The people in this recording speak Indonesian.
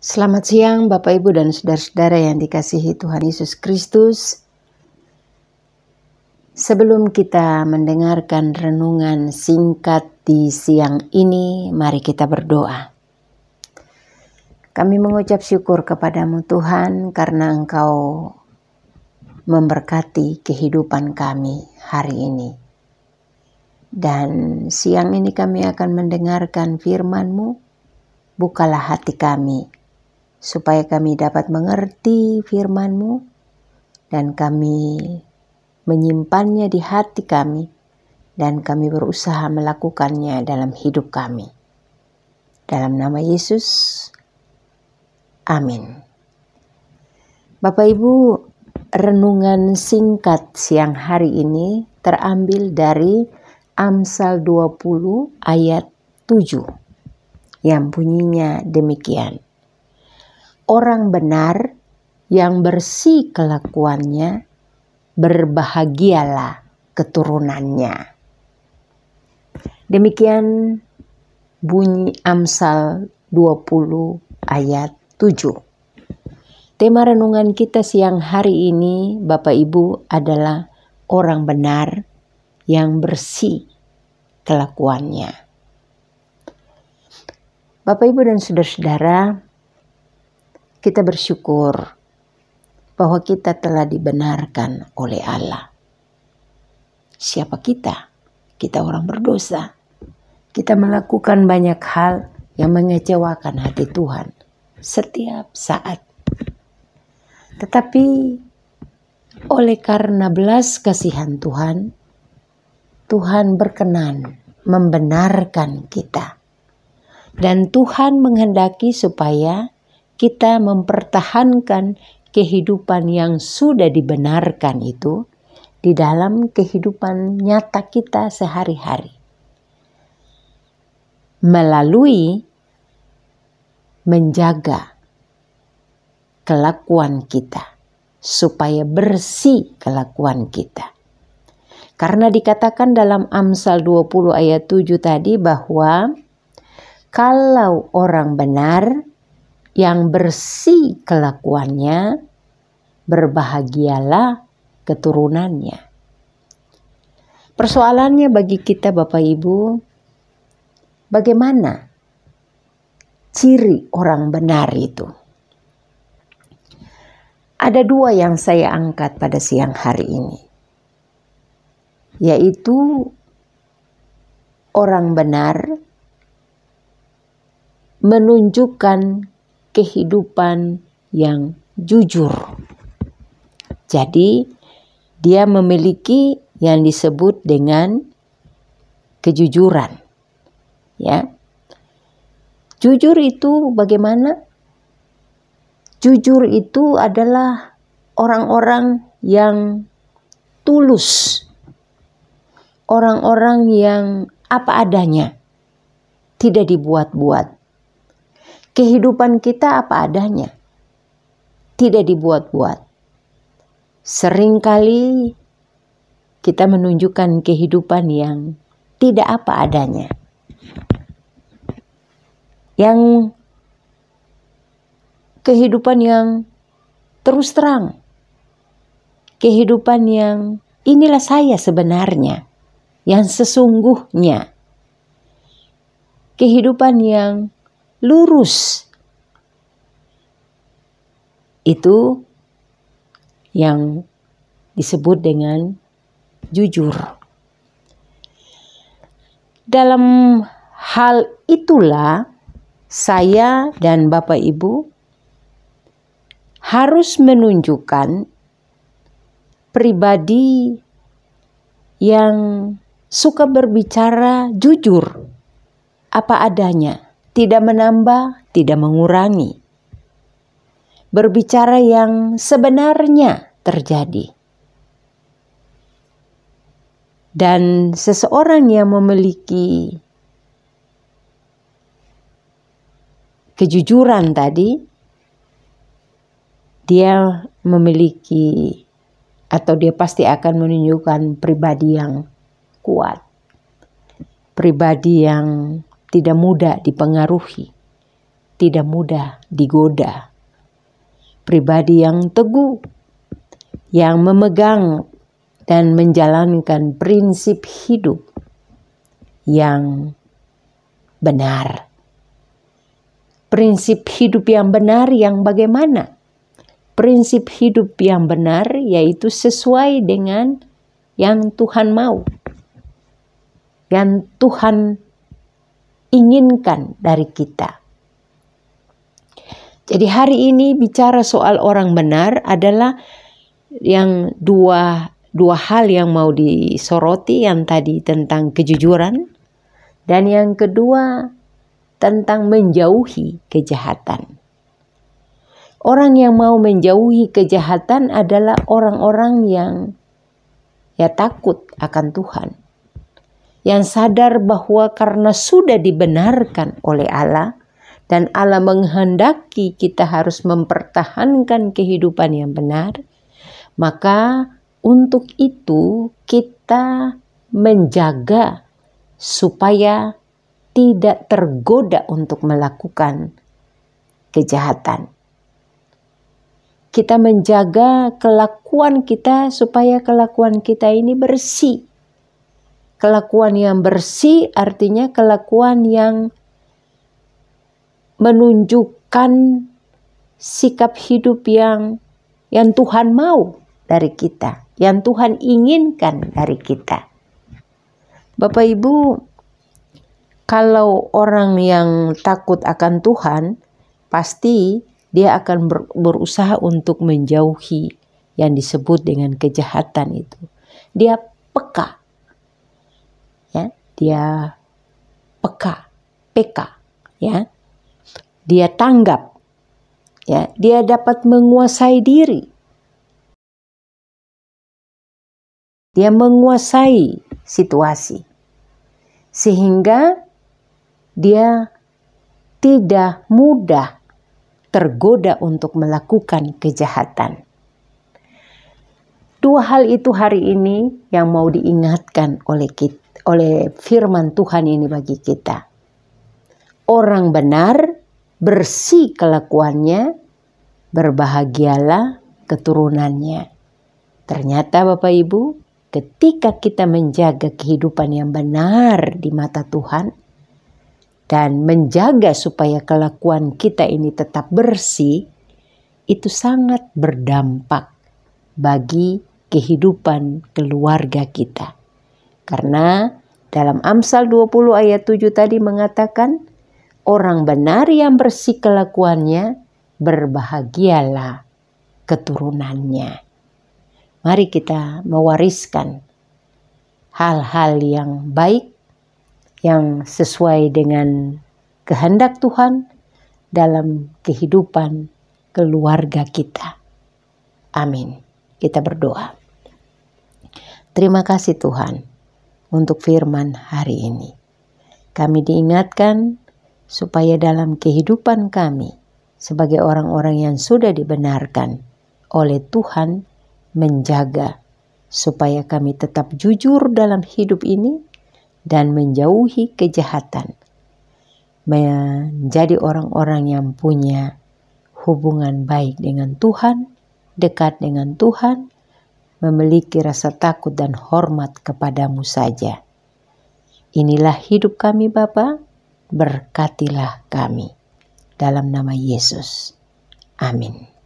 Selamat siang Bapak Ibu dan saudara-saudara yang dikasihi Tuhan Yesus Kristus. Sebelum kita mendengarkan renungan singkat di siang ini, mari kita berdoa. Kami mengucap syukur kepadamu Tuhan karena Engkau memberkati kehidupan kami hari ini. Dan siang ini kami akan mendengarkan firman-Mu, bukalah hati kami supaya kami dapat mengerti firman-Mu dan kami menyimpannya di hati kami dan kami berusaha melakukannya dalam hidup kami. Dalam nama Yesus, amin. Bapak Ibu, renungan singkat siang hari ini terambil dari Amsal 20 ayat 7 yang bunyinya demikian orang benar yang bersih kelakuannya, berbahagialah keturunannya. Demikian bunyi Amsal 20 ayat 7. Tema renungan kita siang hari ini, Bapak Ibu, adalah orang benar yang bersih kelakuannya. Bapak Ibu dan saudara-saudara, kita bersyukur bahwa kita telah dibenarkan oleh Allah. Siapa kita? Kita orang berdosa. Kita melakukan banyak hal yang mengecewakan hati Tuhan setiap saat. Tetapi oleh karena belas kasihan Tuhan, Tuhan berkenan membenarkan kita. Dan Tuhan menghendaki supaya kita mempertahankan kehidupan yang sudah dibenarkan itu di dalam kehidupan nyata kita sehari-hari. Melalui menjaga kelakuan kita supaya bersih kelakuan kita. Karena dikatakan dalam Amsal 20 ayat 7 tadi bahwa kalau orang benar yang bersih kelakuannya, berbahagialah keturunannya. Persoalannya bagi kita Bapak Ibu, bagaimana ciri orang benar itu? Ada dua yang saya angkat pada siang hari ini, yaitu orang benar menunjukkan kehidupan yang jujur. Jadi, dia memiliki yang disebut dengan kejujuran. Ya. Jujur itu bagaimana? Jujur itu adalah orang-orang yang tulus. Orang-orang yang apa adanya. Tidak dibuat-buat. Kehidupan kita apa adanya. Tidak dibuat-buat. Seringkali kita menunjukkan kehidupan yang tidak apa adanya. Yang kehidupan yang terus terang. Kehidupan yang inilah saya sebenarnya, yang sesungguhnya. Kehidupan yang lurus. Itu yang disebut dengan jujur. Dalam hal itulah saya dan Bapak Ibu harus menunjukkan pribadi yang suka berbicara jujur apa adanya tidak menambah, tidak mengurangi. Berbicara yang sebenarnya terjadi. Dan seseorang yang memiliki kejujuran tadi, dia memiliki atau dia pasti akan menunjukkan pribadi yang kuat, pribadi yang tidak mudah dipengaruhi, tidak mudah digoda. Pribadi yang teguh, yang memegang dan menjalankan prinsip hidup yang benar. Prinsip hidup yang benar yang bagaimana? Prinsip hidup yang benar yaitu sesuai dengan yang Tuhan mau. Yang Tuhan inginkan dari kita. Jadi hari ini bicara soal orang benar adalah yang dua dua hal yang mau disoroti yang tadi tentang kejujuran dan yang kedua tentang menjauhi kejahatan. Orang yang mau menjauhi kejahatan adalah orang-orang yang ya takut akan Tuhan yang sadar bahwa karena sudah dibenarkan oleh Allah dan Allah menghendaki kita harus mempertahankan kehidupan yang benar, maka untuk itu kita menjaga supaya tidak tergoda untuk melakukan kejahatan. Kita menjaga kelakuan kita supaya kelakuan kita ini bersih Kelakuan yang bersih artinya kelakuan yang menunjukkan sikap hidup yang yang Tuhan mau dari kita, yang Tuhan inginkan dari kita. Bapak Ibu, kalau orang yang takut akan Tuhan, pasti dia akan ber, berusaha untuk menjauhi yang disebut dengan kejahatan itu. Dia peka ya dia peka PK ya dia tanggap ya dia dapat menguasai diri dia menguasai situasi sehingga dia tidak mudah tergoda untuk melakukan kejahatan. Dua hal itu hari ini yang mau diingatkan oleh kita oleh firman Tuhan ini bagi kita. Orang benar bersih kelakuannya, berbahagialah keturunannya. Ternyata Bapak Ibu, ketika kita menjaga kehidupan yang benar di mata Tuhan dan menjaga supaya kelakuan kita ini tetap bersih, itu sangat berdampak bagi kehidupan keluarga kita. Karena dalam Amsal 20 ayat 7 tadi mengatakan, orang benar yang bersih kelakuannya, berbahagialah keturunannya. Mari kita mewariskan hal-hal yang baik, yang sesuai dengan kehendak Tuhan dalam kehidupan keluarga kita. Amin. Kita berdoa. Terima kasih, Tuhan untuk firman hari ini. Kami diingatkan supaya dalam kehidupan kami sebagai orang-orang yang sudah dibenarkan oleh Tuhan menjaga supaya kami tetap jujur dalam hidup ini dan menjauhi kejahatan. Menjadi orang-orang yang punya hubungan baik dengan Tuhan, dekat dengan Tuhan, memiliki rasa takut dan hormat kepadamu saja. Inilah hidup kami Bapa, berkatilah kami. Dalam nama Yesus. Amin.